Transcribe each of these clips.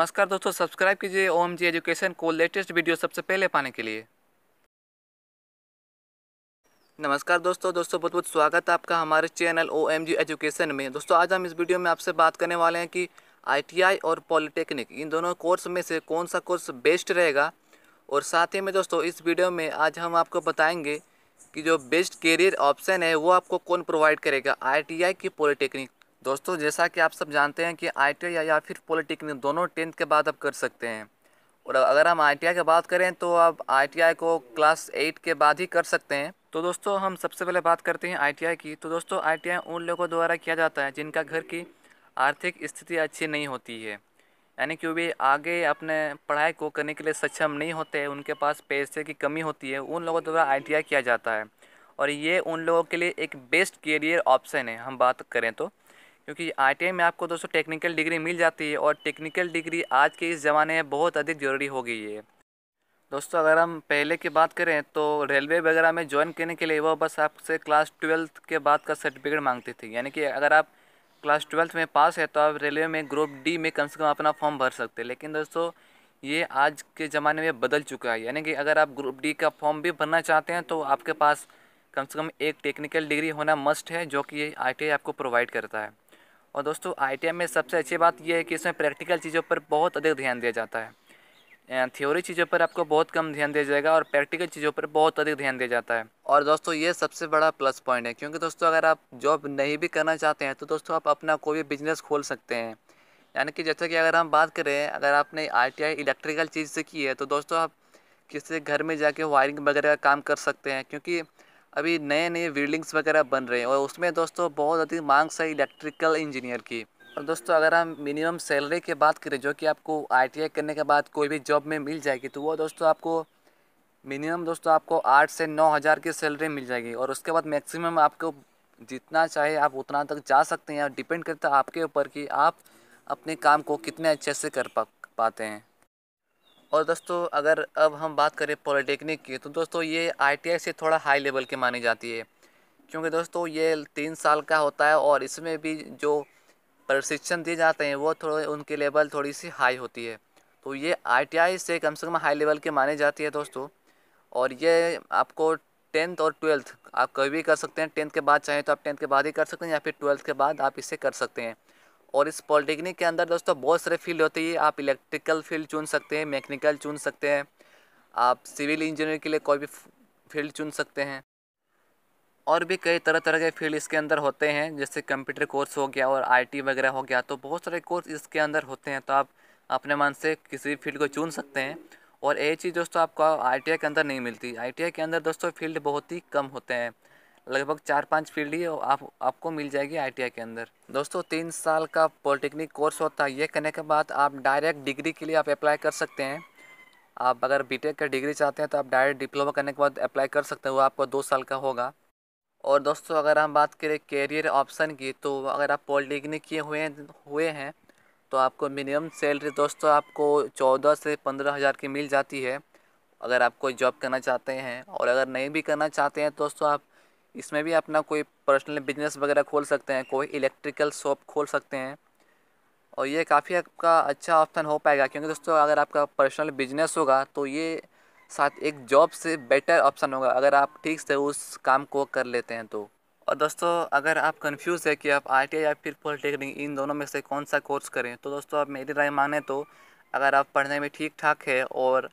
नमस्कार दोस्तों सब्सक्राइब कीजिए ओ एम जी एजुकेशन को लेटेस्ट वीडियो सबसे पहले पाने के लिए नमस्कार दोस्तों दोस्तों बहुत बहुत स्वागत है आपका हमारे channel O M G education में दोस्तों आज हम इस वीडियो में आपसे बात करने वाले हैं कि आईटीआई और पॉलिटेक्निक इन दोनों कोर्स में से कौन सा कोर्स बेस्ट रहेगा और साथ ही में दोस्तों इस वीडियो में आज हम आपको बताएंगे कि जो बेस्ट करियर ऑप्शन है वो आपको कौन प्रोवाइड करेगा आई की पॉलिटेक्निक दोस्तों जैसा कि आप सब जानते हैं कि आई या फिर पॉलिटेक्निक दोनों टेंथ के बाद आप कर सकते हैं और अगर हम आई की बात करें तो आप आई को क्लास एट के बाद ही कर सकते हैं तो दोस्तों हम सबसे पहले बात करते हैं आई की तो दोस्तों आई उन लोगों द्वारा किया जाता है जिनका घर की आर्थिक स्थिति अच्छी नहीं होती है यानी कि वे आगे अपने पढ़ाई को करने के लिए सक्षम नहीं होते हैं उनके पास पैसे की कमी होती है उन लोगों द्वारा आई किया जाता है और ये उन लोगों के लिए एक बेस्ट करियर ऑप्शन है हम बात करें तो क्योंकि आई में आपको दोस्तों टेक्निकल डिग्री मिल जाती है और टेक्निकल डिग्री आज के इस ज़माने में बहुत अधिक ज़रूरी हो गई है दोस्तों अगर हम पहले की बात करें तो रेलवे वगैरह में ज्वाइन करने के लिए वो बस आपसे क्लास ट्वेल्थ के बाद का सर्टिफिकेट मांगती थी यानी कि अगर आप क्लास ट्वेल्थ में पास है तो आप रेलवे में ग्रुप डी में कम से कम अपना फॉर्म भर सकते लेकिन दोस्तों ये आज के ज़माने में बदल चुका है यानी कि अगर आप ग्रुप डी का फॉर्म भी भरना चाहते हैं तो आपके पास कम से कम एक टेक्निकल डिग्री होना मस्ट है जो कि आई आपको प्रोवाइड करता है और दोस्तों आई में सबसे अच्छी बात यह है कि इसमें प्रैक्टिकल चीज़ों पर बहुत अधिक ध्यान दिया जाता है थ्योरी चीज़ों पर आपको बहुत कम ध्यान दिया जाएगा और प्रैक्टिकल चीज़ों पर बहुत अधिक ध्यान दिया जाता है और दोस्तों ये सबसे बड़ा प्लस पॉइंट है क्योंकि दोस्तों अगर आप जॉब नहीं भी करना चाहते हैं तो दोस्तों आप अपना कोई भी बिजनेस खोल सकते हैं यानी कि जैसे कि अगर हम बात करें अगर आपने आई इलेक्ट्रिकल चीज़ से की है तो दोस्तों आप किसी घर में जाके वायरिंग वगैरह का काम कर सकते हैं क्योंकि अभी नए नए बिल्डिंग्स वगैरह बन रहे हैं और उसमें दोस्तों बहुत अधिक मांग सही इलेक्ट्रिकल इंजीनियर की और दोस्तों अगर हम मिनिमम सैलरी की बात करें जो कि आपको आई करने के बाद कोई भी जॉब में मिल जाएगी तो वो दोस्तों आपको मिनिमम दोस्तों आपको आठ से नौ हज़ार की सैलरी मिल जाएगी और उसके बाद मैक्सिमम आपको जितना चाहे आप उतना तक जा सकते हैं डिपेंड करता है आपके ऊपर कि आप अपने काम को कितने अच्छे से कर पा पाते हैं और दोस्तों अगर अब हम बात करें पॉलिटेक्निक की तो दोस्तों ये आई से थोड़ा हाई लेवल की मानी जाती है क्योंकि दोस्तों ये तीन साल का होता है और इसमें भी जो प्रशिक्षण दिए जाते हैं वो थोड़े उनके लेवल थोड़ी सी हाई होती है तो ये आई से कम से कम हाई लेवल की मानी जाती है दोस्तों और ये आपको टेंथ और ट्वेल्थ आप कभी भी कर सकते हैं टेंथ के बाद चाहें तो आप टेंथ के बाद ही कर सकते हैं या फिर ट्वेल्थ के बाद आप इसे कर सकते हैं और इस पॉलिटेक्निक के अंदर दोस्तों बहुत सारे फील्ड होती है आप इलेक्ट्रिकल फील्ड चुन सकते हैं मैकेनिकल चुन सकते हैं आप सिविल इंजीनियर के लिए कोई भी फील्ड चुन सकते हैं और भी कई तरह तरह के फील्ड इसके अंदर होते हैं जैसे कंप्यूटर कोर्स हो गया और आईटी वगैरह हो गया तो बहुत सारे कोर्स इसके अंदर होते हैं तो आप अपने मन से किसी भी फील्ड को चुन सकते हैं और ये चीज़ दोस्तों आपको आई के अंदर नहीं मिलती आई के अंदर दोस्तों फील्ड बहुत ही कम होते हैं लगभग चार पाँच फील्ड ही आप आपको मिल जाएगी आईटीआई के अंदर दोस्तों तीन साल का पॉलिटेक्निक कोर्स होता है ये करने के बाद आप डायरेक्ट डिग्री के लिए आप अप्लाई कर सकते हैं आप अगर बीटेक का डिग्री चाहते हैं तो आप डायरेक्ट डिप्लोमा करने के बाद अप्लाई कर सकते हो आपको दो साल का होगा और दोस्तों अगर हम बात करें कैरियर ऑप्शन की तो अगर आप पॉलिटेक्निक किए हुए हुए हैं तो आपको मिनिमम सैलरी दोस्तों आपको चौदह से पंद्रह हज़ार की मिल जाती है अगर आप कोई जॉब करना चाहते हैं और अगर नहीं भी करना चाहते हैं दोस्तों आप इसमें भी अपना कोई पर्सनल बिजनेस वगैरह खोल सकते हैं कोई इलेक्ट्रिकल शॉप खोल सकते हैं और ये काफ़ी आपका अच्छा ऑप्शन हो पाएगा क्योंकि दोस्तों अगर आपका पर्सनल बिजनेस होगा तो ये साथ एक जॉब से बेटर ऑप्शन होगा अगर आप ठीक से उस काम को कर लेते हैं तो और दोस्तों अगर आप कंफ्यूज है कि आप आई या फिर पॉलिटेक्निक इन दोनों में से कौन सा कोर्स करें तो दोस्तों आप मेरी राय माने तो अगर आप पढ़ने में ठीक ठाक है और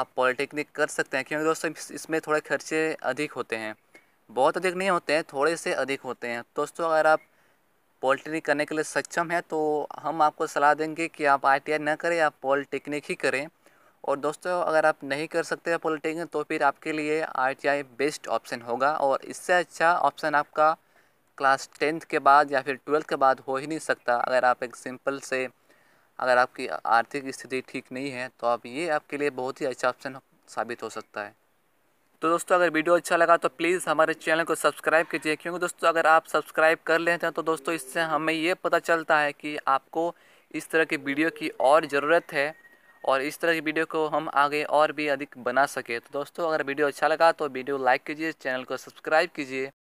आप पॉलिटेक्निक कर सकते हैं क्योंकि दोस्तों इसमें थोड़े खर्चे अधिक होते हैं बहुत अधिक नहीं होते हैं थोड़े से अधिक होते हैं दोस्तों अगर आप पॉलिटेक्निक करने के लिए सक्षम हैं तो हम आपको सलाह देंगे कि आप आई ना करें आप पॉलिटेक्निक ही करें और दोस्तों अगर आप नहीं कर सकते पॉलिटेक्निक तो फिर आपके लिए आई बेस्ट ऑप्शन होगा और इससे अच्छा ऑप्शन आपका क्लास टेंथ के बाद या फिर ट्वेल्थ के बाद हो ही नहीं सकता अगर आप एक सिंपल से अगर आपकी आर्थिक स्थिति ठीक नहीं है तो आप ये आपके लिए बहुत ही अच्छा ऑप्शन साबित हो सकता है तो दोस्तों अगर वीडियो अच्छा लगा तो प्लीज़ हमारे चैनल को सब्सक्राइब कीजिए क्योंकि दोस्तों अगर आप सब्सक्राइब कर लेते हैं तो दोस्तों इससे हमें ये पता चलता है कि आपको इस तरह की वीडियो की और ज़रूरत है और इस तरह की वीडियो को हम आगे और भी अधिक बना सके तो दोस्तों अगर वीडियो अच्छा लगा तो वीडियो लाइक कीजिए चैनल को सब्सक्राइब कीजिए